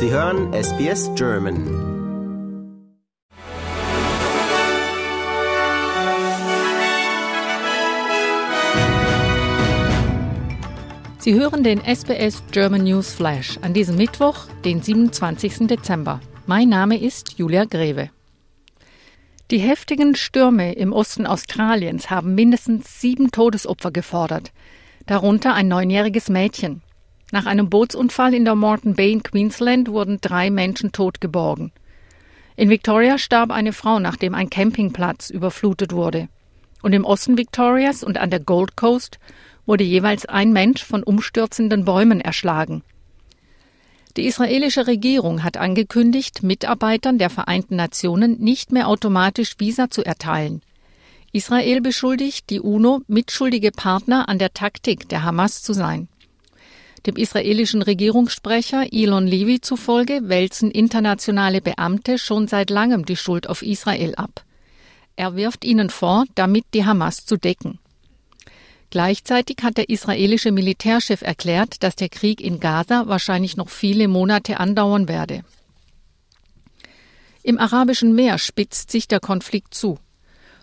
Sie hören SBS German. Sie hören den SBS German News Flash an diesem Mittwoch, den 27. Dezember. Mein Name ist Julia Greve. Die heftigen Stürme im Osten Australiens haben mindestens sieben Todesopfer gefordert, darunter ein neunjähriges Mädchen. Nach einem Bootsunfall in der Morton Bay in Queensland wurden drei Menschen tot geborgen. In Victoria starb eine Frau, nachdem ein Campingplatz überflutet wurde. Und im Osten Victorias und an der Gold Coast wurde jeweils ein Mensch von umstürzenden Bäumen erschlagen. Die israelische Regierung hat angekündigt, Mitarbeitern der Vereinten Nationen nicht mehr automatisch Visa zu erteilen. Israel beschuldigt die UNO, mitschuldige Partner an der Taktik der Hamas zu sein. Dem israelischen Regierungssprecher Elon Levy zufolge wälzen internationale Beamte schon seit langem die Schuld auf Israel ab. Er wirft ihnen vor, damit die Hamas zu decken. Gleichzeitig hat der israelische Militärchef erklärt, dass der Krieg in Gaza wahrscheinlich noch viele Monate andauern werde. Im Arabischen Meer spitzt sich der Konflikt zu.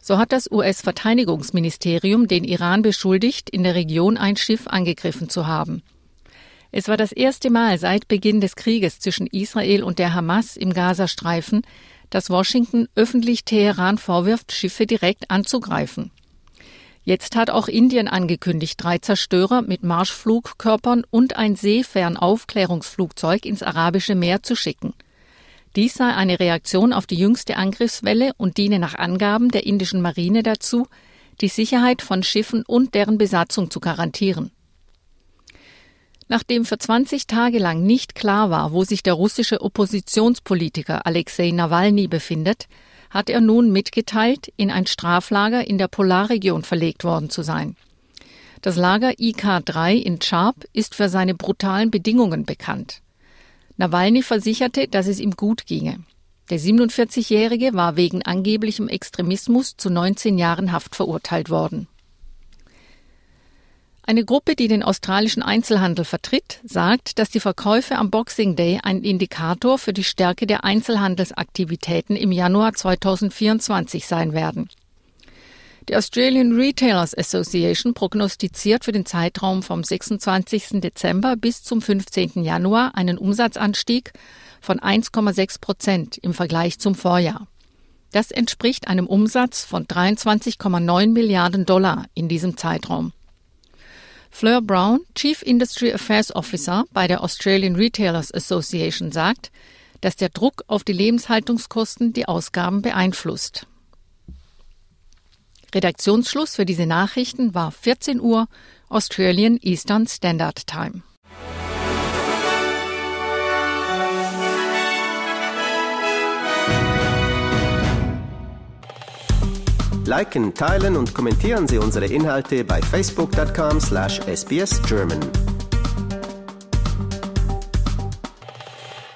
So hat das US-Verteidigungsministerium den Iran beschuldigt, in der Region ein Schiff angegriffen zu haben. Es war das erste Mal seit Beginn des Krieges zwischen Israel und der Hamas im Gazastreifen, dass Washington öffentlich Teheran vorwirft, Schiffe direkt anzugreifen. Jetzt hat auch Indien angekündigt, drei Zerstörer mit Marschflugkörpern und ein Seefernaufklärungsflugzeug ins Arabische Meer zu schicken. Dies sei eine Reaktion auf die jüngste Angriffswelle und diene nach Angaben der indischen Marine dazu, die Sicherheit von Schiffen und deren Besatzung zu garantieren. Nachdem für 20 Tage lang nicht klar war, wo sich der russische Oppositionspolitiker Alexei Nawalny befindet, hat er nun mitgeteilt, in ein Straflager in der Polarregion verlegt worden zu sein. Das Lager IK3 in Tscharp ist für seine brutalen Bedingungen bekannt. Nawalny versicherte, dass es ihm gut ginge. Der 47-Jährige war wegen angeblichem Extremismus zu 19 Jahren Haft verurteilt worden. Eine Gruppe, die den australischen Einzelhandel vertritt, sagt, dass die Verkäufe am Boxing Day ein Indikator für die Stärke der Einzelhandelsaktivitäten im Januar 2024 sein werden. Die Australian Retailers Association prognostiziert für den Zeitraum vom 26. Dezember bis zum 15. Januar einen Umsatzanstieg von 1,6 Prozent im Vergleich zum Vorjahr. Das entspricht einem Umsatz von 23,9 Milliarden Dollar in diesem Zeitraum. Fleur Brown, Chief Industry Affairs Officer bei der Australian Retailers Association, sagt, dass der Druck auf die Lebenshaltungskosten die Ausgaben beeinflusst. Redaktionsschluss für diese Nachrichten war 14 Uhr Australian Eastern Standard Time. Liken, teilen und kommentieren Sie unsere Inhalte bei facebook.com/sbsgerman.